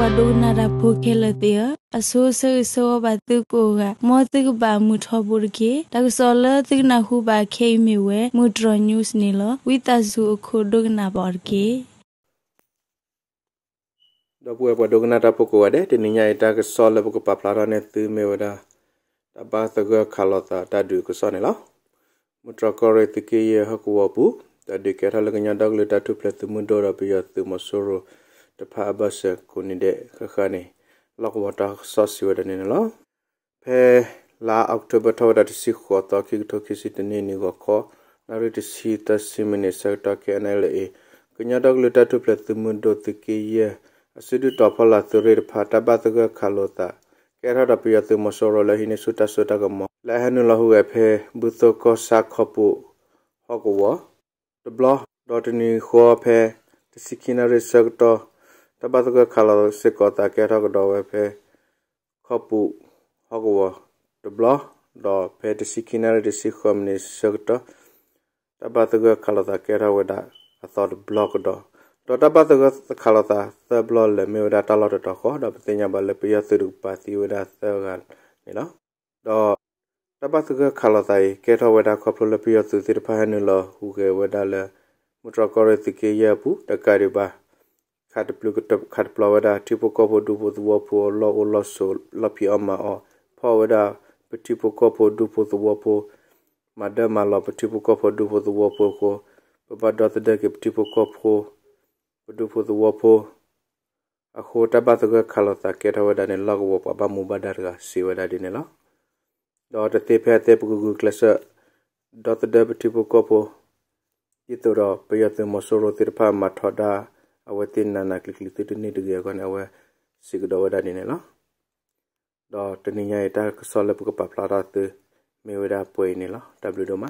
ဘဒုနာရဖုခဲလတေအဆိုးဆေဆောဘတုကိုကမောတုကပါမုထဘုရကေတကဆောလတုနာဟုပါခေမီဝဲမုဒရညုစနီလဝီတဇူအခုဒုကနာဘော်ကေဒပွေပဒုကနာတပုကိုဝဒတနိညာတကဆောလဘကပပလာရနေသူမေဝဒတပါသကခလတာတဒုကဆောနေလမုထကရတကေယဟကဝပုတဒိကေထလကညာဒဂလတတုဖလက်သူမွန်ဒရပယသူမဆောရောတဖာဘဆကုနိဒခခနိလောက်ဝတာဆာစီဝဒနေနလားဖဲလာအောက်တိုဘာထောဒတ်စီခေါ်တော့ကိတိုကိစီတနေနေကခေါ်နာရီတစီတစီမနေစတာကဲနယ်လေကညာတော့လတတူပလက်သမွန်ဒိုတကေယအစဒူတော့ဖလာသရေဖာတဘတ်ကခါလောတာကဲရတာပြယသမဆောရလဟိနေစုတဆတကမလာဟနလဟူအဖဲဘူတောကစာခပုဟောကဝဒဘလဒတ်နီခေါ်ဖဲတစီကိနာရီစက်တော့တပတ်ကခလာစစ်ကောတာကဲတော့တော့ဝဲဖဲခပူဟောကဝဒဘလတော့ဖဲတစီကိနာရတစီခမနေစက်တော့တပတ်ကခလာတာကဲတော့ဝဲတာအသောဘလော့တော့တော့တပတ်ကခလာတာသဘလော့လေမေဒါတလာတော့ခေါ်တော့ပတင်ညာဘလေပြရစရူပါစီဝဲတာဆောကန်နော်တော့တပတ်ကခလာတာကဲတော့ဝဲတာခေါ်ဖလို့ပြရစူစစ်ဖာဟန်လောဟူကဲဝဲတာလေမထရကောရတိကေရပူတကရီပါခတ်ပလုကတခတ်ပလဝဒတိပကောပဒုပဒဝပိုလောလောဆိုလပီအမအောဖောဝဒပတိပကောပဒုပဒဝပိုမဒမလပတိပကောပဒုပဒဝပိုကိုပပဒတ်ဒကေပတိပကောပိုဒုပဒဝပိုအခိုတပတ်ကခလတာကေထဝဒနေလောက်ဝပဘမူဘဒါရကစီဝဒဒီနေလားဒေါ်တသေးဖက်သေးပကူကလဆဒေါ်တဒပတိပကောပိုဤတော်ပယတမဆောရတိဖာမထဒါ awa tin na na klik klik tu ni tu ya kon awa sig do da ni ne lo do tni nya eta ko sol pu ko pa pla da tu me wa da poi ni lo w do ma